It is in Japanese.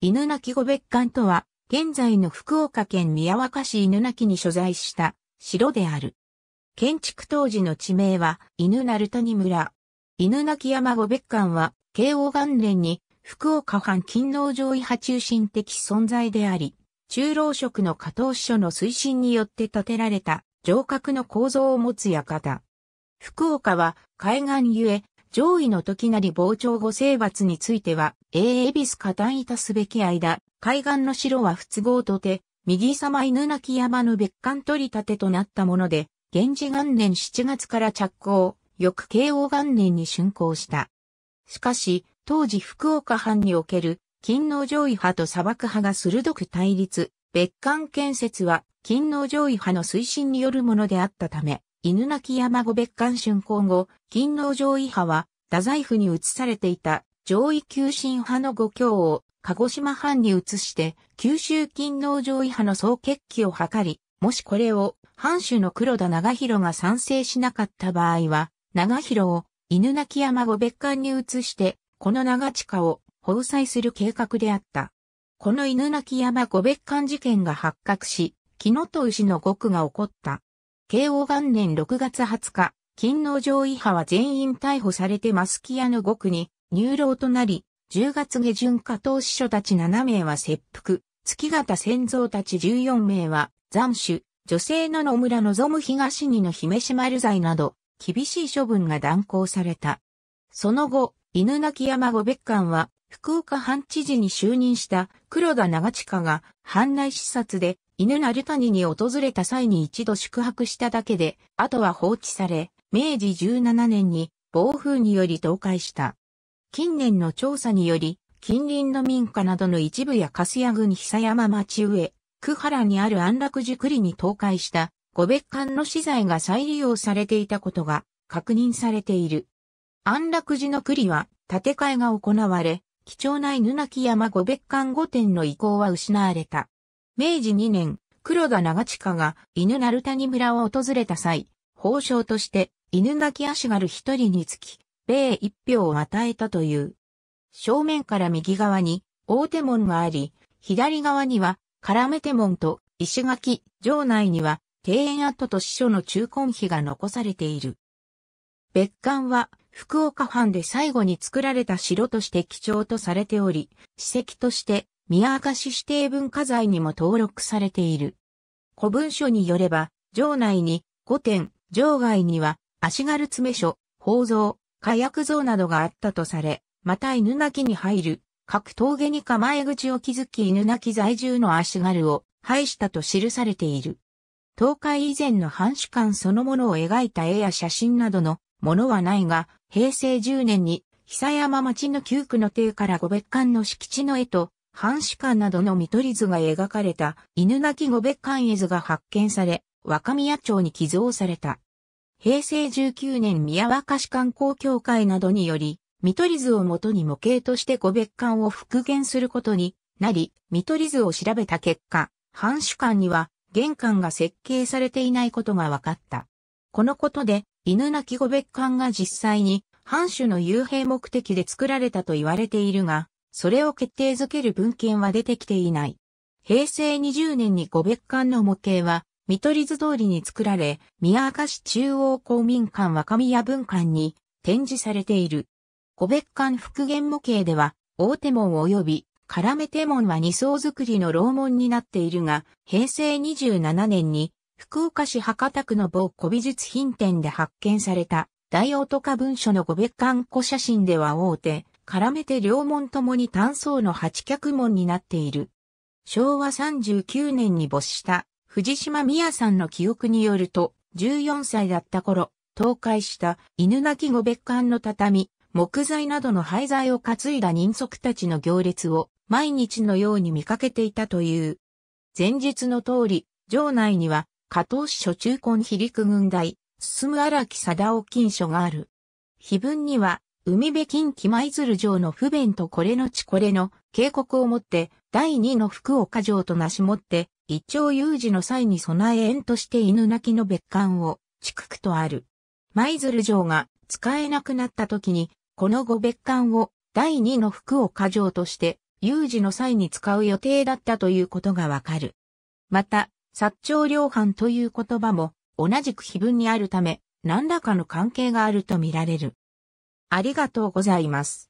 犬鳴ご別館とは、現在の福岡県宮若市犬鳴に所在した城である。建築当時の地名は犬鳴谷村。犬鳴山ご別館は、慶応元年に福岡藩勤労上位派中心的存在であり、中老職の加藤所の推進によって建てられた城郭の構造を持つ館。福岡は海岸ゆえ上位の時なり傍聴後征伐については、A 恵比寿加担いたすべき間、海岸の城は不都合とて、右様犬鳴山の別館取り立てとなったもので、源氏元年7月から着工、翌慶応元年に竣工した。しかし、当時福岡藩における、勤王上位派と砂漠派が鋭く対立、別館建設は、勤王上位派の推進によるものであったため、犬鳴山後別館春光後、勤王上位派は、太宰府に移されていた上位急進派の五教を鹿児島藩に移して、九州勤王上位派の総決起を図り、もしこれを藩主の黒田長広が賛成しなかった場合は、長広を犬鳴山後別館に移して、この長近を放災する計画であった。この犬鳴山後別館事件が発覚し、木野と牛の獄が起こった。慶応元年6月20日、勤王上位派は全員逮捕されてマスキアの5区に入牢となり、10月下旬加藤司書たち7名は切腹、月形先蔵たち14名は残首、女性の野村望東にの姫島流罪など、厳しい処分が断行された。その後、犬鳴山後別館は、福岡藩知事に就任した黒田長親が、藩内視察で犬鳴谷に訪れた際に一度宿泊しただけで、あとは放置され、明治17年に暴風により倒壊した。近年の調査により、近隣の民家などの一部や粕屋郡久山町上、久原にある安楽寺栗に倒壊した五別館の資材が再利用されていたことが確認されている。安楽寺の栗は建て替えが行われ、貴重な犬鳴山五別館御殿の遺構は失われた。明治2年、黒田長近が犬鳴谷村を訪れた際、法相として犬鳴足軽一人につき、米一票を与えたという。正面から右側に大手門があり、左側には絡め手門と石垣、城内には庭園跡と司書の中根碑が残されている。別館は福岡藩で最後に作られた城として貴重とされており、史跡として宮明市指定文化財にも登録されている。古文書によれば、城内に御殿、城外には足軽詰所、宝蔵、火薬像などがあったとされ、また犬鳴きに入る、各峠に構え口を築き犬鳴き在住の足軽を廃したと記されている。東海以前の藩主館そのものを描いた絵や写真などのものはないが、平成10年に久山町の旧区の邸から五別館の敷地の絵と半紙館などの見取り図が描かれた犬鳴き五別館絵図が発見され、若宮町に寄贈された。平成19年宮若市観光協会などにより、見取り図をもとに模型として五別館を復元することになり、見取り図を調べた結果、半主館には玄関が設計されていないことが分かった。このことで、犬鳴き五別館が実際に、藩主の幽閉目的で作られたと言われているが、それを決定づける文献は出てきていない。平成20年に五別館の模型は、見取り図通りに作られ、宮明市中央公民館若宮文館に展示されている。五別館復元模型では、大手門及び、絡め手門は二層作りの楼門になっているが、平成27年に、福岡市博多区の某古美術品店で発見された、大音化文書の五別館古写真では大手、絡めて両門ともに単層の八脚門になっている。昭和39年に没した藤島宮さんの記憶によると、14歳だった頃、倒壊した犬鳴五別館の畳、木材などの廃材を担いだ人足たちの行列を毎日のように見かけていたという。前日の通り、城内には加藤市初中根比陸軍大、進む荒木貞夫金所がある。碑文には、海辺近畿舞鶴城の不便とこれのちこれの警告をもって、第二の福岡城となしもって、一朝有事の際に備え縁として犬鳴きの別館を、築くとある。舞鶴城が使えなくなった時に、この五別館を第二の福岡城として、有事の際に使う予定だったということがわかる。また、薩長両藩という言葉も同じく碑文にあるため、何らかの関係があるとみられる。ありがとうございます。